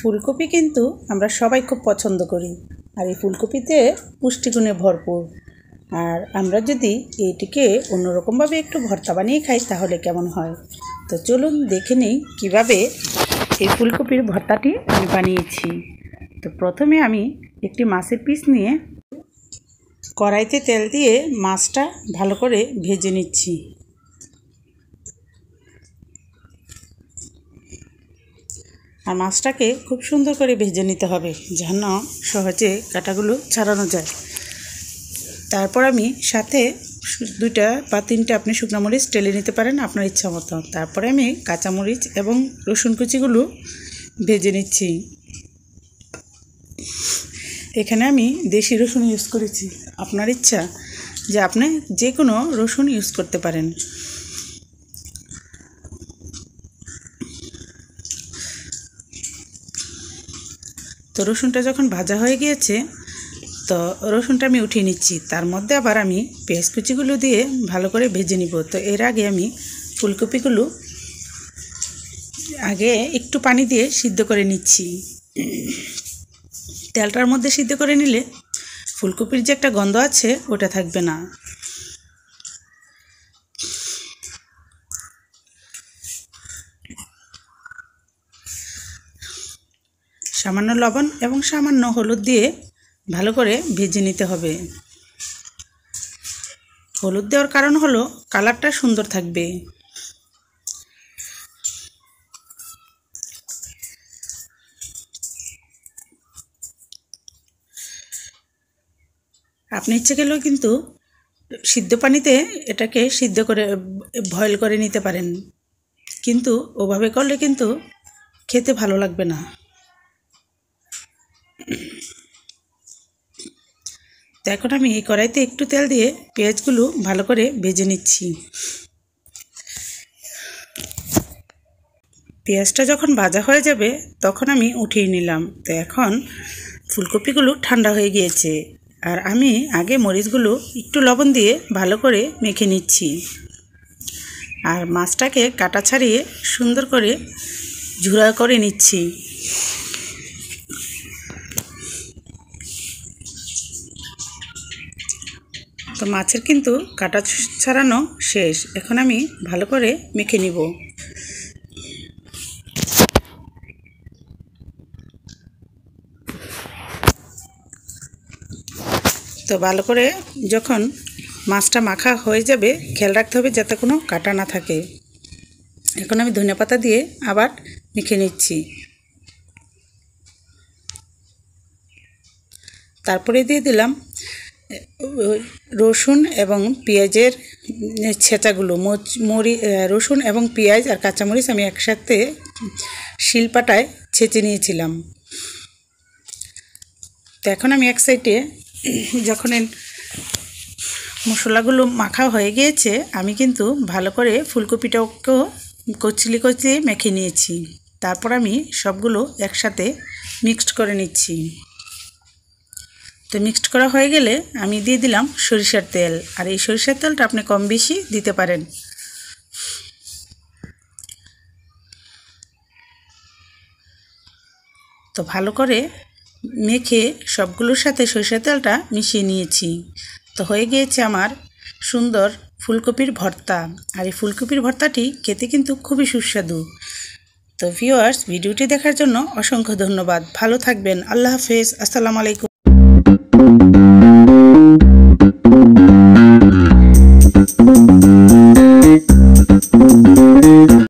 ফুলকপি কিন্তু আমরা সবাই খুব পছন্দ করি আর এই ফুলকপিতে পুষ্টিগুণে ভরপুর আর আমরা যদি এটিকে অন্যরকমভাবে একটু ভর্তা বানিয়ে খাই তাহলে কেমন হয় তো চলুন দেখে নিই কীভাবে এই ফুলকপির ভর্তাটি আমি বানিয়েছি তো প্রথমে আমি একটি মাছের পিস নিয়ে কড়াইতে তেল দিয়ে মাছটা ভালো করে ভেজে নিচ্ছি আর মাছটাকে খুব সুন্দর করে ভেজে নিতে হবে যেন সহজে কাঁটাগুলো ছাড়ানো যায় তারপর আমি সাথে দুইটা বা তিনটা আপনি শুকনো মরিচ টেলে নিতে পারেন আপনার ইচ্ছা মতো তারপরে আমি কাঁচামরিচ এবং রসুন কুচিগুলো ভেজে নিচ্ছি এখানে আমি দেশি রসুন ইউজ করেছি আপনার ইচ্ছা যে আপনি যে কোনো রসুন ইউজ করতে পারেন তো রসুনটা যখন ভাজা হয়ে গিয়েছে তো রসুনটা আমি উঠিয়ে নিচ্ছি তার মধ্যে আবার আমি পেঁয়াজ কুচিগুলো দিয়ে ভালো করে ভেজে নিব তো এর আগে আমি ফুলকপিগুলো আগে একটু পানি দিয়ে সিদ্ধ করে নিচ্ছি তেলটার মধ্যে সিদ্ধ করে নিলে ফুলকপির যে একটা গন্ধ আছে ওটা থাকবে না সামান্য লবণ এবং সামান্য হলুদ দিয়ে ভালো করে ভেজে নিতে হবে হলুদ দেওয়ার কারণ হলো কালারটা সুন্দর থাকবে আপনি ইচ্ছে গেলেও কিন্তু সিদ্ধ পানিতে এটাকে সিদ্ধ করে বয়েল করে নিতে পারেন কিন্তু ওভাবে করলে কিন্তু খেতে ভালো লাগবে না তো এখন আমি এই কড়াইতে একটু তেল দিয়ে পেঁয়াজগুলো ভালো করে ভেজে নিচ্ছি পেঁয়াজটা যখন ভাজা হয়ে যাবে তখন আমি উঠিয়ে নিলাম তো এখন ফুলকপিগুলো ঠান্ডা হয়ে গিয়েছে আর আমি আগে মরিচগুলো একটু লবণ দিয়ে ভালো করে মেখে নিচ্ছি আর মাছটাকে কাটা ছাড়িয়ে সুন্দর করে ঝুড়া করে নিচ্ছি তো মাছের কিন্তু কাটা ছাড়ানো শেষ এখন আমি ভালো করে মেখে নিব তো ভালো করে যখন মাছটা মাখা হয়ে যাবে খেয়াল রাখতে হবে যাতে কোনো কাটা না থাকে এখন আমি ধনে পাতা দিয়ে আবার মেখে নিচ্ছি তারপরে দিয়ে দিলাম রসুন এবং পেঁয়াজের ছেঁচাগুলো মরি রসুন এবং পেঁয়াজ আর কাঁচামরিচ আমি একসাথে শিলপাটায় ছেঁচে নিয়েছিলাম তো এখন আমি এক সাইডে যখন মশলাগুলো মাখা হয়ে গিয়েছে আমি কিন্তু ভালো করে ফুলকপিটাকেও কচলি কচিয়ে মেখে নিয়েছি তারপর আমি সবগুলো একসাথে মিক্সড করে নিচ্ছি তো মিক্সড করা হয়ে গেলে আমি দিয়ে দিলাম সরিষার তেল আর এই সরিষার তেলটা আপনি কম বেশি দিতে পারেন তো ভালো করে মেখে সবগুলোর সাথে সরিষার তেলটা মিশিয়ে নিয়েছি তো হয়ে গিয়েছে আমার সুন্দর ফুলকপির ভর্তা আর এই ফুলকপির ভর্তাটি খেতে কিন্তু খুবই সুস্বাদু তো ভিউয়ার্স ভিডিওটি দেখার জন্য অসংখ্য ধন্যবাদ ভালো থাকবেন আল্লাহ হাফেজ আসসালামু আলাইকুম